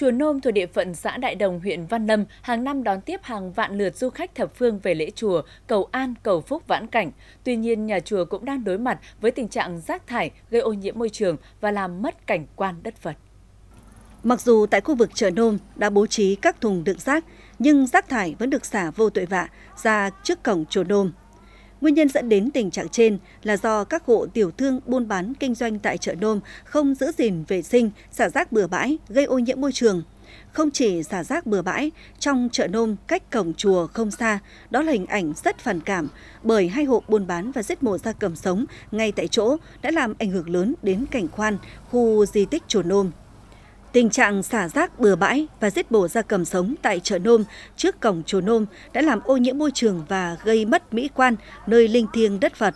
Chùa Nôm thuộc địa phận xã Đại Đồng, huyện Văn Lâm hàng năm đón tiếp hàng vạn lượt du khách thập phương về lễ chùa, cầu an, cầu phúc vãn cảnh. Tuy nhiên, nhà chùa cũng đang đối mặt với tình trạng rác thải gây ô nhiễm môi trường và làm mất cảnh quan đất Phật. Mặc dù tại khu vực chợ Nôm đã bố trí các thùng đựng rác, nhưng rác thải vẫn được xả vô tội vạ ra trước cổng chùa Nôm Nguyên nhân dẫn đến tình trạng trên là do các hộ tiểu thương buôn bán kinh doanh tại chợ Nôm không giữ gìn vệ sinh, xả rác bừa bãi, gây ô nhiễm môi trường. Không chỉ xả rác bừa bãi, trong chợ Nôm cách cổng chùa không xa, đó là hình ảnh rất phản cảm bởi hai hộ buôn bán và giết mổ gia cầm sống ngay tại chỗ đã làm ảnh hưởng lớn đến cảnh quan khu di tích chùa Nôm. Tình trạng xả rác bừa bãi và giết bổ gia cầm sống tại chợ Nôm trước cổng chùa Nôm đã làm ô nhiễm môi trường và gây mất mỹ quan nơi linh thiêng đất Phật.